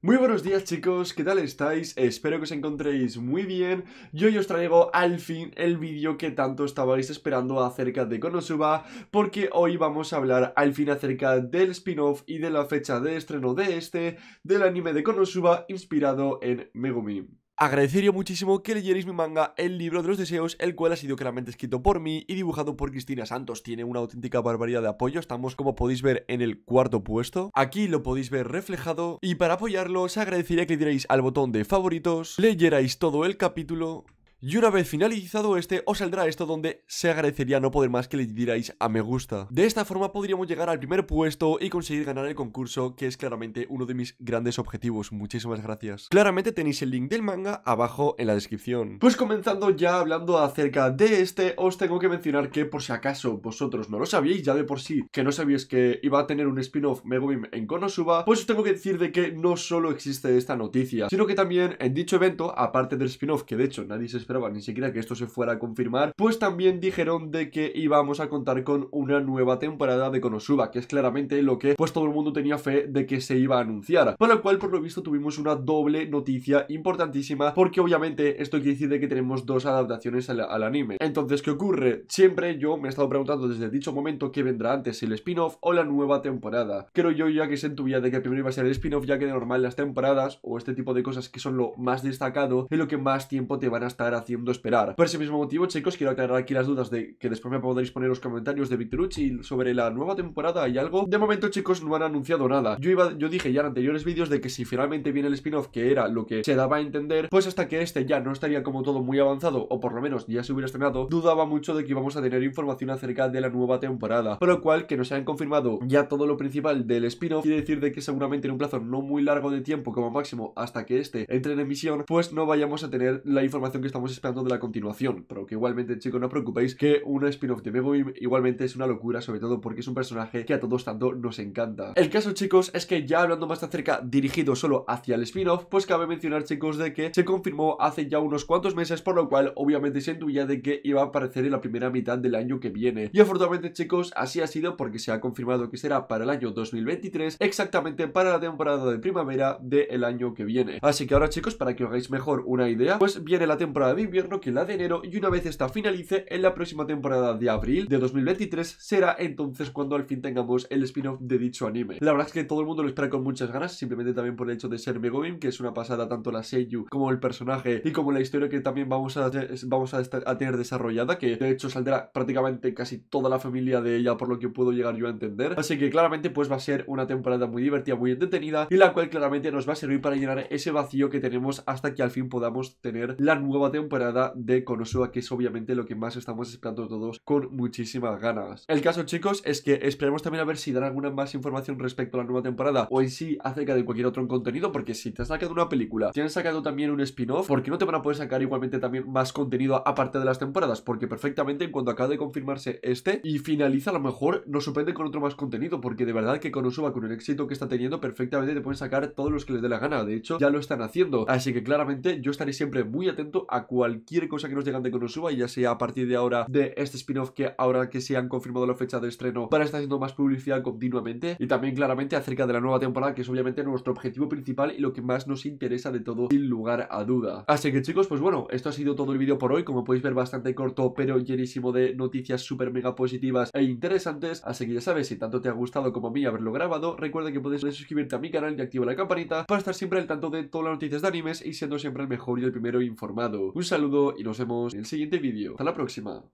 Muy buenos días chicos, ¿qué tal estáis? Espero que os encontréis muy bien yo hoy os traigo al fin el vídeo que tanto estabais esperando acerca de Konosuba porque hoy vamos a hablar al fin acerca del spin-off y de la fecha de estreno de este del anime de Konosuba inspirado en Megumi. Agradecería muchísimo que leyerais mi manga El libro de los deseos, el cual ha sido claramente escrito por mí y dibujado por Cristina Santos. Tiene una auténtica barbaridad de apoyo, estamos como podéis ver en el cuarto puesto. Aquí lo podéis ver reflejado y para apoyarlo os agradecería que le dierais al botón de favoritos, leyerais todo el capítulo y una vez finalizado este, os saldrá esto donde se agradecería no poder más que le dierais a me gusta. De esta forma podríamos llegar al primer puesto y conseguir ganar el concurso, que es claramente uno de mis grandes objetivos. Muchísimas gracias. Claramente tenéis el link del manga abajo en la descripción. Pues comenzando ya hablando acerca de este, os tengo que mencionar que por si acaso vosotros no lo sabíais ya de por sí, que no sabíais que iba a tener un spin-off Megumin en Konosuba, pues os tengo que decir de que no solo existe esta noticia, sino que también en dicho evento, aparte del spin-off que de hecho nadie se ni siquiera que esto se fuera a confirmar, pues también dijeron de que íbamos a contar con una nueva temporada de Konosuba, que es claramente lo que pues todo el mundo tenía fe de que se iba a anunciar. Por lo cual, por lo visto, tuvimos una doble noticia importantísima, porque obviamente esto quiere decir de que tenemos dos adaptaciones al, anime. Entonces, ¿qué ocurre? Siempre yo me he estado preguntando desde dicho momento qué vendrá antes, el spin-off o la nueva temporada. Creo yo ya que se de que primero iba a ser el spin-off, ya que de normal las temporadas o este tipo de cosas que son lo más destacado es lo que más tiempo te van a estar haciendo esperar. Por ese mismo motivo, chicos, quiero aclarar aquí las dudas de que después me podréis poner los comentarios de Victorucci sobre la nueva temporada y algo. De momento, chicos, no han anunciado nada. Yo, iba, yo dije ya en anteriores vídeos de que si finalmente viene el spin-off, que era lo que se daba a entender, pues hasta que este ya no estaría como todo muy avanzado, o por lo menos ya se hubiera estrenado, dudaba mucho de que íbamos a tener información acerca de la nueva temporada. Por lo cual, que nos hayan confirmado ya todo lo principal del spin-off, y decir de que seguramente en un plazo no muy largo de tiempo, como máximo hasta que este entre en emisión, pues no vayamos a tener la información que estamos esperando de la continuación, pero que igualmente, chicos, no preocupéis que un spin-off de Megumin igualmente es una locura, sobre todo porque es un personaje que a todos tanto nos encanta. El caso, chicos, es que ya hablando más de cerca dirigido solo hacia el spin-off, pues cabe mencionar, chicos, de que se confirmó hace ya unos cuantos meses, por lo cual obviamente se intuía de que iba a aparecer en la primera mitad del año que viene. Y afortunadamente, chicos, así ha sido porque se ha confirmado que será para el año 2023, exactamente para la temporada de primavera del año que viene. Así que ahora, chicos, para que os hagáis mejor una idea, pues viene la temporada invierno que la de enero y una vez esta finalice en la próxima temporada de abril de 2023 será entonces cuando al fin tengamos el spin-off de dicho anime. La verdad es que todo el mundo lo espera con muchas ganas, simplemente también por el hecho de ser Megumin, que es una pasada tanto la Seiyu como el personaje y como la historia que también vamos a, vamos a tener desarrollada, que de hecho saldrá prácticamente casi toda la familia de ella por lo que puedo llegar yo a entender. Así que claramente pues va a ser una temporada muy divertida, muy entretenida y la cual claramente nos va a servir para llenar ese vacío que tenemos hasta que al fin podamos tener la nueva temporada temporada de Konosuba, que es obviamente lo que más estamos esperando todos con muchísimas ganas. El caso, chicos, es que esperemos también a ver si dan alguna más información respecto a la nueva temporada o en sí acerca de cualquier otro contenido, porque si te han sacado una película, si han sacado también un spin-off, porque no te van a poder sacar igualmente también más contenido aparte de las temporadas? Porque perfectamente en cuanto acabe de confirmarse este y finaliza, a lo mejor nos sorprende con otro más contenido, porque de verdad que Konosuba, con el éxito que está teniendo, perfectamente te pueden sacar todos los que les dé la gana. De hecho, ya lo están haciendo. Así que claramente yo estaré siempre muy atento a cualquier cualquier cosa que nos digan de Konosuba, ya sea a partir de ahora de este spin-off que ahora que se han confirmado la fecha de estreno, para estar haciendo más publicidad continuamente y también claramente acerca de la nueva temporada, que es obviamente nuestro objetivo principal y lo que más nos interesa de todo, sin lugar a duda. Así que chicos, pues bueno, esto ha sido todo el vídeo por hoy, como podéis ver bastante corto, pero llenísimo de noticias súper mega positivas e interesantes, así que ya sabes, si tanto te ha gustado como a mí haberlo grabado, recuerda que puedes suscribirte a mi canal y activar la campanita para estar siempre al tanto de todas las noticias de animes y siendo siempre el mejor y el primero informado. Un saludo y nos vemos en el siguiente vídeo. Hasta la próxima.